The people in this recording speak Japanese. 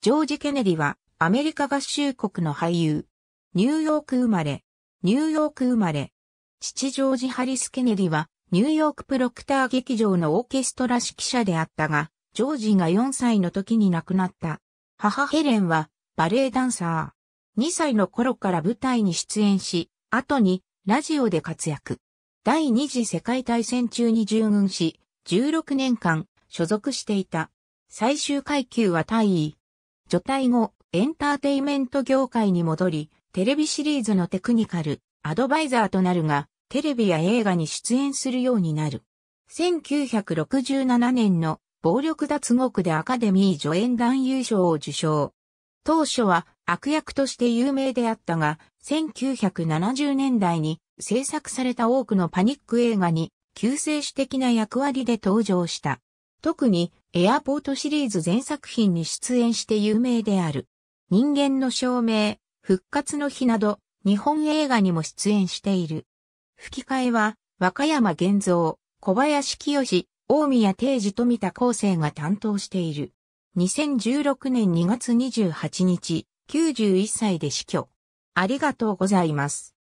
ジョージ・ケネディは、アメリカ合衆国の俳優。ニューヨーク生まれ。ニューヨーク生まれ。父ジョージ・ハリス・ケネディは、ニューヨークプロクター劇場のオーケストラ指揮者であったが、ジョージが4歳の時に亡くなった。母ヘレンは、バレエダンサー。2歳の頃から舞台に出演し、後に、ラジオで活躍。第二次世界大戦中に従軍し、16年間、所属していた。最終階級は大尉。除隊後、エンターテイメント業界に戻り、テレビシリーズのテクニカル、アドバイザーとなるが、テレビや映画に出演するようになる。1967年の暴力脱獄でアカデミー助演男優賞を受賞。当初は悪役として有名であったが、1970年代に制作された多くのパニック映画に救世主的な役割で登場した。特にエアポートシリーズ全作品に出演して有名である。人間の証明、復活の日など、日本映画にも出演している。吹き替えは、和歌山玄造、小林清、大宮定治富田厚生が担当している。2016年2月28日、91歳で死去。ありがとうございます。